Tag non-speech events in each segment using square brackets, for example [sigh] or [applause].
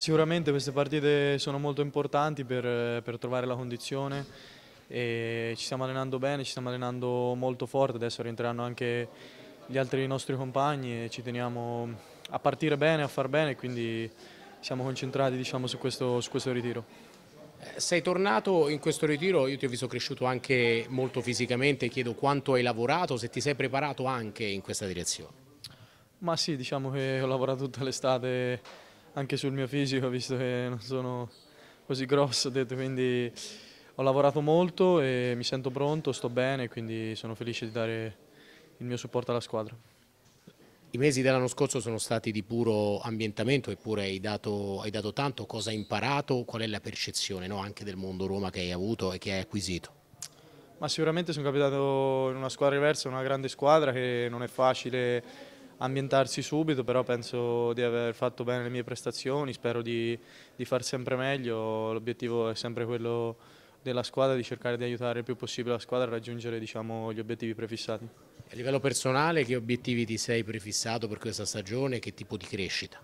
Sicuramente queste partite sono molto importanti per, per, trovare la condizione e ci stiamo allenando bene, ci stiamo allenando molto forte, adesso rientreranno anche gli altri nostri compagni e ci teniamo a partire bene, a far bene, quindi siamo concentrati diciamo, su, questo, su questo ritiro. Eh, sei tornato in questo ritiro, io ti ho visto cresciuto anche molto fisicamente, chiedo quanto hai lavorato, se ti sei preparato anche in questa direzione. Ma sì, diciamo che ho lavorato tutta l'estate anche sul mio fisico, [laughs] visto che non sono così grosso, detto, quindi ho lavorato molto e mi sento pronto, sto bene, quindi sono felice di dare il mio supporto alla squadra. I mesi dell'anno scorso sono stati di puro ambientamento, eppure hai dato, hai dato tanto, cosa hai imparato, qual è la percezione no? anche del mondo Roma che hai avuto e che hai acquisito? Ma sicuramente sono capitato in una squadra diversa, una grande squadra che non è facile ambientarsi subito, però penso di aver fatto bene le mie prestazioni, spero di, di far sempre meglio, l'obiettivo è sempre quello della squadra di cercare di aiutare il più possibile la squadra a raggiungere diciamo, gli obiettivi prefissati. A livello personale che obiettivi ti sei prefissato per questa stagione e che tipo di crescita?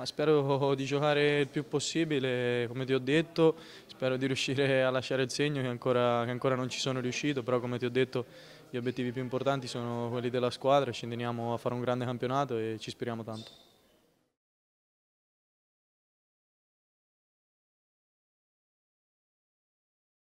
Ma spero [laughs] di giocare il più possibile, come ti ho detto, spero di riuscire a lasciare il segno che ancora, che ancora non ci sono riuscito, però come ti ho detto gli obiettivi più importanti sono quelli della squadra, ci teniamo a fare un grande campionato e ci speriamo tanto.